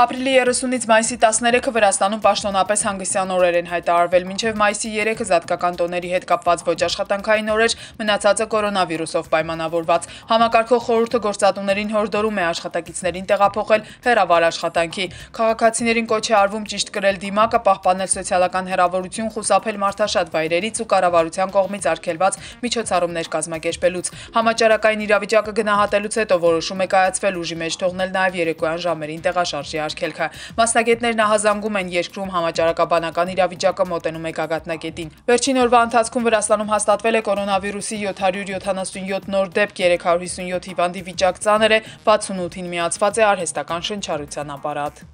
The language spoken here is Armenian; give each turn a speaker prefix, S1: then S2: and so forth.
S1: Ապրիլի 30-ից մայիսի 13-ը Վրաստանում պաշտոնապես հանգստյան օրեր են հայտարարվել, մինչև մայիսի 3-ը զատկական տոների հետ կապված ոչ աշխատանքային օրեր, մնացածը կորոնավիրուսով պայմանավորված։ Համակարգող խորհուրդը գործատուներին հորդորում է աշխատակիցներին տեղափոխել հերավար աշխատանքի։ Քաղաքացիներին կոչ է արվում ճիշտ կրել դիմակը, պահպանել սոցիալական հերավորություն, խուսափել մարդաշատ վայրերից ու կառավարության կողմից արգելված միջոցառումներ կազմակերպելուց։ Համաճարակային իրավիճակը գնահատելուց հետո որոշում է կայացվել ուժի մեջ թողնել նաև երեկոյան ժամերին տեղաշարժի արգելքը։ Մասնագետներն ահազանգում են երկրում համաճարակաբանական իրավիճակը մոտենում է գագաթնակետին։ Վերջին օրվա ընթացքում Վրաստանում հաստատվել է կորոնավիրուսի 777 նոր դեպք, 357 հիվանդի վիճակ ծանր է, 68-ին միացված է արհեստական շնչառության ապարատ։